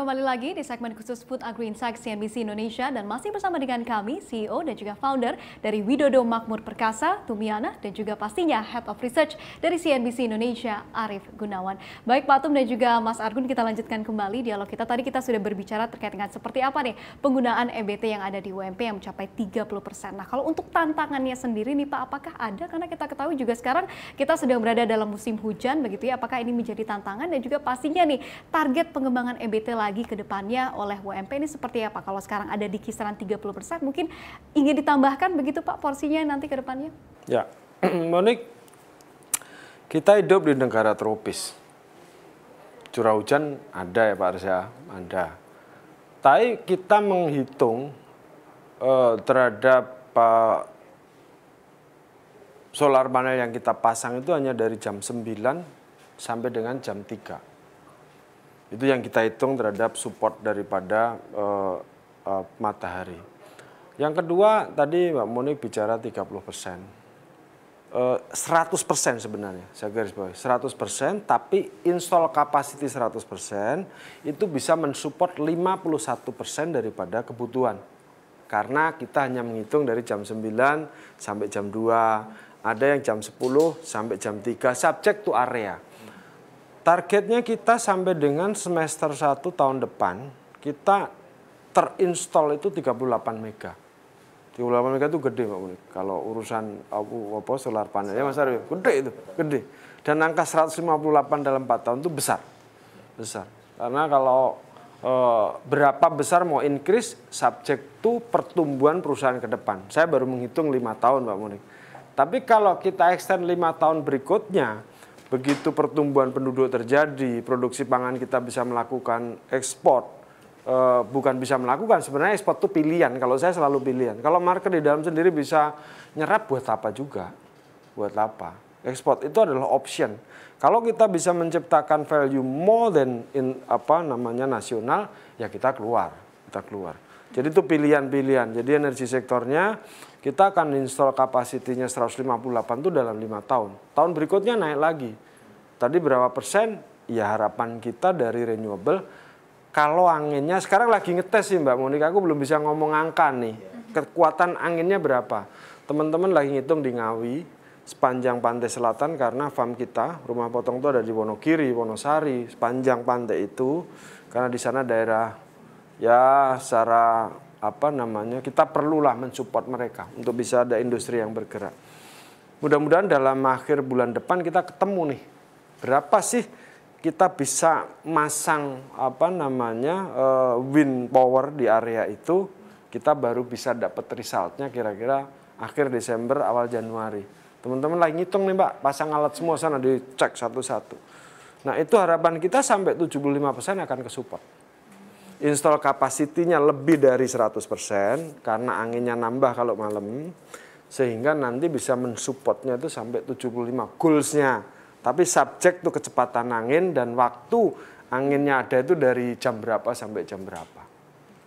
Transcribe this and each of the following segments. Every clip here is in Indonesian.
Kembali lagi di segmen khusus Food Agri Insight CNBC Indonesia dan masih bersama dengan kami, CEO dan juga founder dari Widodo Makmur Perkasa, Tumiana, dan juga pastinya Head of Research dari CNBC Indonesia, Arief Gunawan. Baik Pak Tum dan juga Mas Argun, kita lanjutkan kembali dialog kita. Tadi kita sudah berbicara terkait dengan seperti apa nih penggunaan EBT yang ada di UMP yang mencapai 30 Nah kalau untuk tantangannya sendiri nih Pak, apakah ada? Karena kita ketahui juga sekarang kita sedang berada dalam musim hujan begitu ya, apakah ini menjadi tantangan dan juga pastinya nih target pengembangan EBT lagi lagi ke depannya oleh WMP ini seperti apa? Kalau sekarang ada di kisaran 30%, mungkin ingin ditambahkan begitu Pak porsinya nanti ke depannya? Ya, Monik, kita hidup di negara tropis. Curah hujan ada ya Pak Arsya, ada. Tapi kita menghitung uh, terhadap uh, solar panel yang kita pasang itu hanya dari jam 9 sampai dengan jam 3. Itu yang kita hitung terhadap support daripada uh, uh, matahari. Yang kedua tadi Mbak Monik bicara 30 persen. Uh, eh, 100 persen sebenarnya, saya garis bawahi 100 persen, tapi install capacity 100 persen itu bisa mensupport 51 persen daripada kebutuhan. Karena kita hanya menghitung dari jam 9 sampai jam 2, ada yang jam 10 sampai jam 3, subject to area Targetnya kita sampai dengan semester 1 tahun depan, kita terinstall itu 38 mega. 38 mega itu gede Pak Munik. Kalau urusan apa, apa solar panel ya Mas Arif, gede itu, gede. Dan angka 158 dalam 4 tahun itu besar. Besar. Karena kalau e, berapa besar mau increase subject to pertumbuhan perusahaan ke depan. Saya baru menghitung 5 tahun Pak Munik. Tapi kalau kita extend 5 tahun berikutnya, begitu pertumbuhan penduduk terjadi, produksi pangan kita bisa melakukan ekspor. E, bukan bisa melakukan, sebenarnya ekspor itu pilihan. Kalau saya selalu pilihan. Kalau market di dalam sendiri bisa nyerap buat apa juga? Buat apa? Ekspor itu adalah option. Kalau kita bisa menciptakan value more than in apa namanya nasional, ya kita keluar, kita keluar. Jadi itu pilihan-pilihan. Jadi energi sektornya kita akan install kapasitinya 158 itu dalam lima tahun. Tahun berikutnya naik lagi. Tadi berapa persen? Ya harapan kita dari renewable kalau anginnya sekarang lagi ngetes sih Mbak Monika, aku belum bisa ngomong angka nih. Kekuatan anginnya berapa? Teman-teman lagi ngitung di Ngawi sepanjang pantai selatan karena farm kita, rumah potong itu ada di Wonogiri, Wonosari, sepanjang pantai itu karena di sana daerah ya secara apa namanya kita perlulah mensupport mereka untuk bisa ada industri yang bergerak. Mudah-mudahan dalam akhir bulan depan kita ketemu nih berapa sih kita bisa masang apa namanya uh, wind power di area itu kita baru bisa dapat resultnya kira-kira akhir Desember awal Januari teman-teman lagi ngitung nih mbak pasang alat semua sana dicek satu-satu nah itu harapan kita sampai 75% akan ke support install kapasitinya lebih dari 100% karena anginnya nambah kalau malam sehingga nanti bisa mensupportnya itu sampai 75 goalsnya tapi subjek tuh kecepatan angin dan waktu anginnya ada itu dari jam berapa sampai jam berapa.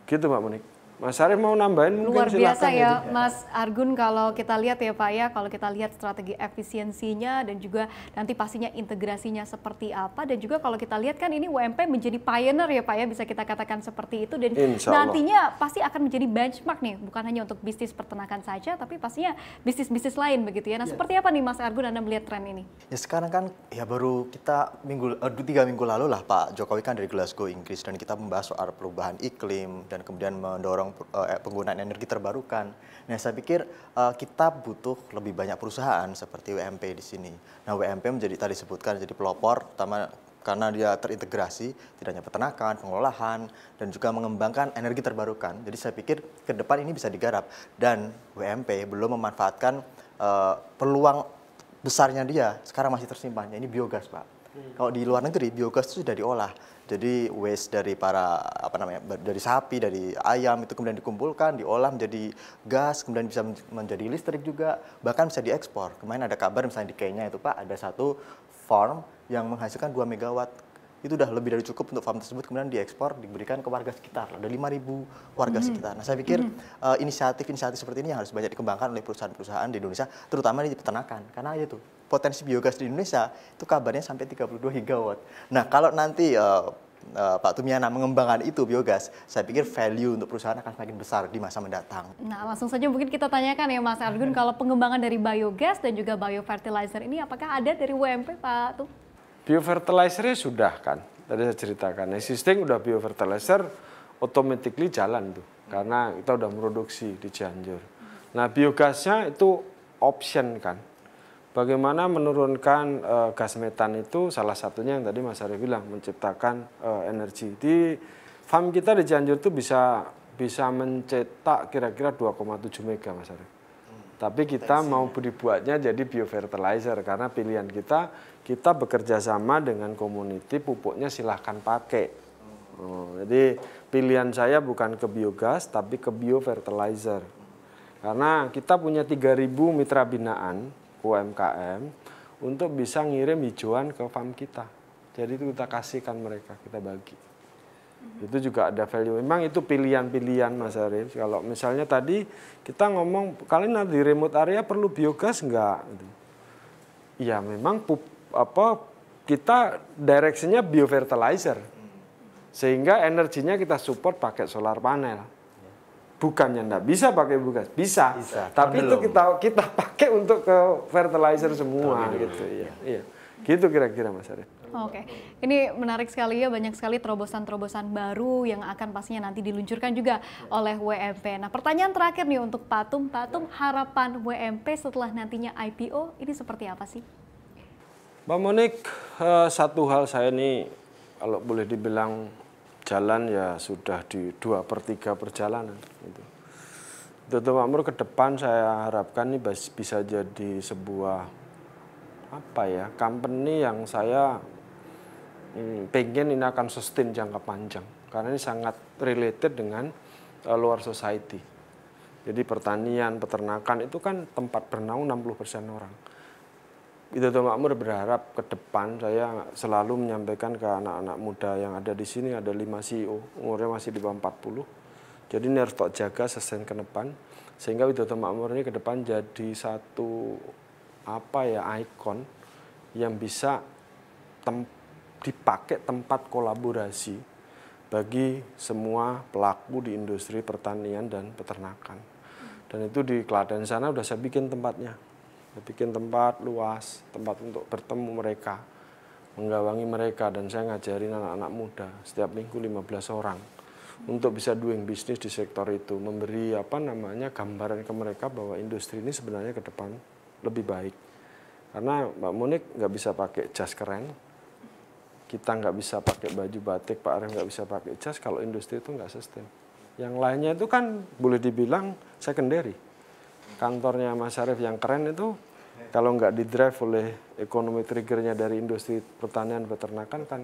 Gitu Mbak Monik. Mas Arief mau nambahin mungkin Luar biasa ya, ini. Gitu. Mas Argun kalau kita lihat ya Pak ya, kalau kita lihat strategi efisiensinya dan juga nanti pastinya integrasinya seperti apa dan juga kalau kita lihat kan ini UMP menjadi pioneer ya Pak ya, bisa kita katakan seperti itu dan nantinya pasti akan menjadi benchmark nih, bukan hanya untuk bisnis pertenakan saja tapi pastinya bisnis-bisnis lain begitu ya. Nah seperti apa nih Mas Argun Anda melihat tren ini? Ya sekarang kan ya baru kita minggu, uh, tiga minggu lalu lah Pak Jokowi kan dari Glasgow Inggris dan kita membahas soal perubahan iklim dan kemudian mendorong mendorong uh, eh, eh, penggunaan energi terbarukan. Nah, saya pikir uh, kita butuh lebih banyak perusahaan seperti WMP di sini. Nah, WMP menjadi tadi disebutkan jadi pelopor, terutama karena dia terintegrasi tidak hanya peternakan, pengolahan, dan juga mengembangkan energi terbarukan. Jadi saya pikir ke depan ini bisa digarap dan WMP belum memanfaatkan uh, peluang besarnya dia sekarang masih tersimpan. ini biogas, Pak. Hmm. Kalau di luar negeri biogas itu sudah diolah jadi waste dari para apa namanya dari sapi, dari ayam itu kemudian dikumpulkan, diolah menjadi gas, kemudian bisa menjadi listrik juga, bahkan bisa diekspor. Kemarin ada kabar misalnya di Kenya itu Pak ada satu farm yang menghasilkan 2 megawatt itu udah lebih dari cukup untuk farm tersebut kemudian diekspor diberikan ke warga sekitar ada 5.000 warga mm. sekitar. Nah saya pikir mm-hmm. eh, inisiatif-inisiatif mm. uh, seperti ini yang harus banyak dikembangkan oleh perusahaan-perusahaan di Indonesia terutama di peternakan karena itu potensi biogas di Indonesia itu kabarnya sampai 32 gigawatt. Nah, kalau nanti uh, uh, Pak Tumiana mengembangkan itu biogas, saya pikir value untuk perusahaan akan semakin besar di masa mendatang. Nah, langsung saja mungkin kita tanyakan ya Mas Argun, hmm. kalau pengembangan dari biogas dan juga biofertilizer ini apakah ada dari WMP Pak Tum? Biofertilizernya sudah kan, tadi saya ceritakan. Existing udah biofertilizer, automatically jalan tuh, karena kita udah produksi di Cianjur. Nah, biogasnya itu option kan, Bagaimana menurunkan e, gas metan itu salah satunya yang tadi Mas Arif bilang menciptakan e, energi. Di farm kita di Cianjur itu bisa bisa mencetak kira-kira 2,7 mega Mas Arif hmm, Tapi kita mau dibuatnya jadi biofertilizer karena pilihan kita kita bekerja sama dengan komuniti pupuknya silahkan pakai. Oh, jadi pilihan saya bukan ke biogas tapi ke biofertilizer. Karena kita punya 3000 mitra binaan UMKM untuk bisa ngirim hijauan ke farm kita. Jadi itu kita kasihkan mereka, kita bagi. Mhm. Itu juga ada value. Memang itu pilihan-pilihan Mas Arif. Kalau misalnya tadi kita ngomong, kalian nanti remote area perlu biogas enggak? Gitu. Ya memang pup, apa kita direksinya biofertilizer. Mhm. Sehingga energinya kita support pakai solar panel bukannya ndak bisa pakai bugas bisa, bisa. tapi itu kita kita pakai untuk ke fertilizer semua gitu, ya. Iya. Gitu kira-kira Mas Arif. Oke, okay. ini menarik sekali ya banyak sekali terobosan-terobosan baru yang akan pastinya nanti diluncurkan juga oleh WMP. Nah pertanyaan terakhir nih untuk Patum, Patum harapan WMP setelah nantinya IPO ini seperti apa sih? Mbak Monik, eh, satu hal saya ini kalau boleh dibilang jalan ya sudah di dua per tiga perjalanan. itu. Tutup Makmur ke depan saya harapkan ini bisa jadi sebuah apa ya company yang saya hmm, pengen ini akan sustain jangka panjang karena ini sangat related dengan uh, luar society. Jadi pertanian, peternakan itu kan tempat bernaung 60% orang. Pidato gitu Makmur berharap ke depan saya selalu menyampaikan ke anak-anak muda yang ada di sini ada lima CEO, umurnya masih di bawah 40. Jadi ini harus tak jaga sesen ke depan sehingga Pidato Makmur ini ke depan jadi satu apa ya ikon yang bisa tem dipakai tempat kolaborasi bagi semua pelaku di industri pertanian dan peternakan. Dan itu di Klaten sana udah saya bikin tempatnya bikin tempat luas, tempat untuk bertemu mereka, menggawangi mereka dan saya ngajarin anak-anak muda setiap minggu 15 orang untuk bisa doing bisnis di sektor itu, memberi apa namanya gambaran ke mereka bahwa industri ini sebenarnya ke depan lebih baik. Karena Mbak Monik nggak bisa pakai jas keren, kita nggak bisa pakai baju batik, Pak Arif nggak bisa pakai jas kalau industri itu nggak sustain. Yang lainnya itu kan boleh dibilang secondary kantornya Mas Syarif yang keren itu kalau nggak di drive oleh ekonomi triggernya dari industri pertanian peternakan kan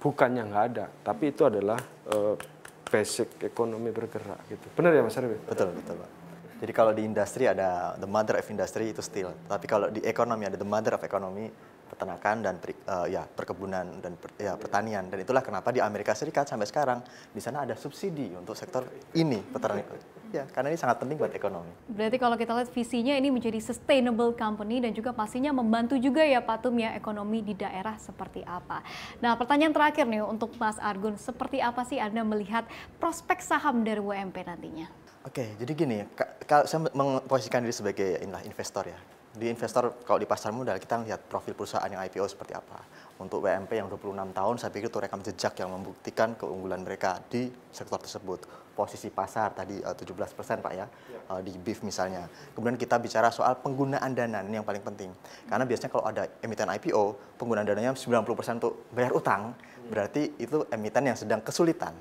bukannya nggak ada tapi itu adalah uh, basic ekonomi bergerak gitu benar ya mas Syarif? betul betul pak jadi kalau di industri ada the mother of industry itu steel tapi kalau di ekonomi ada the mother of ekonomi peternakan dan uh, ya perkebunan dan per, ya pertanian dan itulah kenapa di Amerika Serikat sampai sekarang di sana ada subsidi untuk sektor ini peternakan Ya, karena ini sangat penting buat ekonomi. Berarti kalau kita lihat visinya ini menjadi sustainable company dan juga pastinya membantu juga ya Pak Tum ya ekonomi di daerah seperti apa. Nah pertanyaan terakhir nih untuk Mas Argun, seperti apa sih Anda melihat prospek saham dari WMP nantinya? Oke, jadi gini, kalau saya memposisikan diri sebagai inilah investor ya. Di investor kalau di pasar modal kita melihat profil perusahaan yang IPO seperti apa. Untuk WMP yang 26 tahun saya pikir itu rekam jejak yang membuktikan keunggulan mereka di sektor tersebut posisi pasar tadi eh, uh, 17 persen pak ya, ya. Uh, di beef misalnya. Kemudian kita bicara soal penggunaan dana ini yang paling penting. Karena biasanya kalau ada emiten IPO penggunaan dananya 90 persen untuk bayar utang hmm. berarti itu emiten yang sedang kesulitan.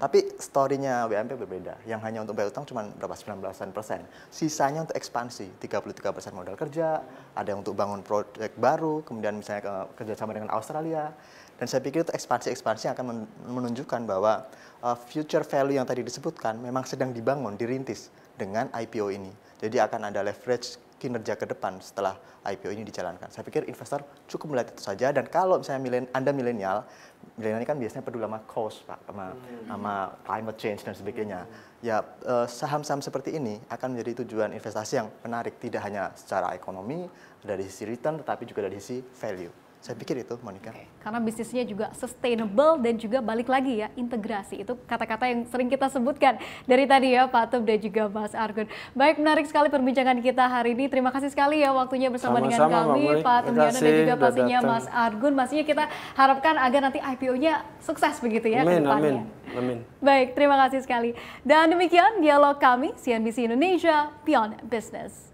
Tapi story-nya WMP berbeda. Yang hanya untuk bayar utang cuma berapa? 19 persen. Sisanya untuk ekspansi, 33 persen modal kerja, ada yang untuk bangun proyek baru, kemudian misalnya kerjasama dengan Australia, dan saya pikir itu ekspansi-ekspansi akan menunjukkan bahwa uh, future value yang tadi disebutkan memang sedang dibangun, dirintis dengan IPO ini. Jadi akan ada leverage kinerja ke depan setelah IPO ini dijalankan. Saya pikir investor cukup melihat itu saja dan kalau misalnya milen, Anda milenial, milenial ini kan biasanya peduli sama cost, Pak, sama, sama climate change dan sebagainya. Ya, uh, saham-saham seperti ini akan menjadi tujuan investasi yang menarik tidak hanya secara ekonomi dari sisi return tetapi juga dari sisi value. Saya pikir itu, Monica. Okay. Karena bisnisnya juga sustainable dan juga balik lagi ya, integrasi. Itu kata-kata yang sering kita sebutkan dari tadi ya, Pak Tub dan juga Mas Argun. Baik, menarik sekali perbincangan kita hari ini. Terima kasih sekali ya waktunya bersama Sama-sama, dengan kami, Pak, Pak dan juga pastinya datang. Mas Argun. Pastinya kita harapkan agar nanti IPO-nya sukses begitu ya amin, ke Amin, amin. Baik, terima kasih sekali. Dan demikian dialog kami, CNBC Indonesia, Beyond Business.